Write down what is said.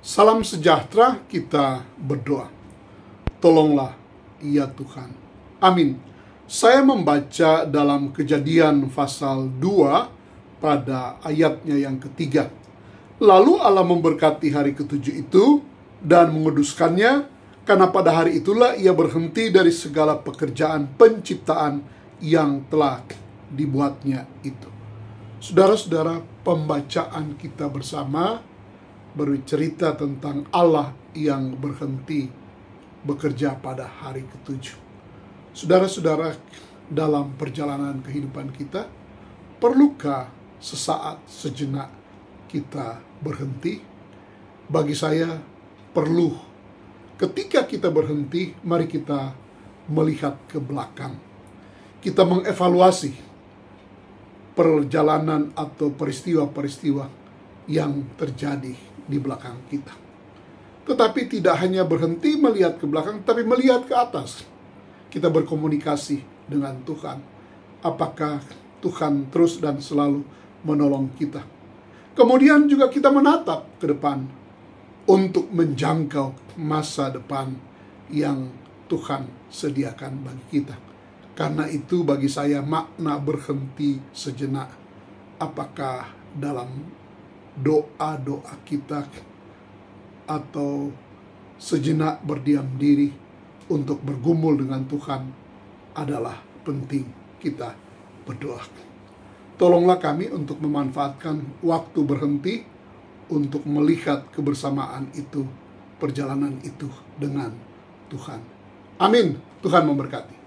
Salam sejahtera, kita berdoa. Tolonglah, ya Tuhan. Amin. Saya membaca dalam kejadian pasal 2 pada ayatnya yang ketiga. Lalu Allah memberkati hari ketujuh itu dan menguduskannya, karena pada hari itulah ia berhenti dari segala pekerjaan penciptaan yang telah dibuatnya itu. Saudara-saudara, pembacaan kita bersama bercerita tentang Allah yang berhenti bekerja pada hari ketujuh. Saudara-saudara, dalam perjalanan kehidupan kita, perlukah sesaat sejenak kita berhenti? Bagi saya, perlu. Ketika kita berhenti, mari kita melihat ke belakang. Kita mengevaluasi perjalanan atau peristiwa-peristiwa yang terjadi di belakang kita. Tetapi tidak hanya berhenti melihat ke belakang, tapi melihat ke atas. Kita berkomunikasi dengan Tuhan. Apakah Tuhan terus dan selalu menolong kita? Kemudian juga kita menatap ke depan untuk menjangkau masa depan yang Tuhan sediakan bagi kita. Karena itu bagi saya makna berhenti sejenak apakah dalam doa-doa kita atau sejenak berdiam diri untuk bergumul dengan Tuhan adalah penting kita berdoa. Tolonglah kami untuk memanfaatkan waktu berhenti untuk melihat kebersamaan itu, perjalanan itu dengan Tuhan. Amin. Tuhan memberkati.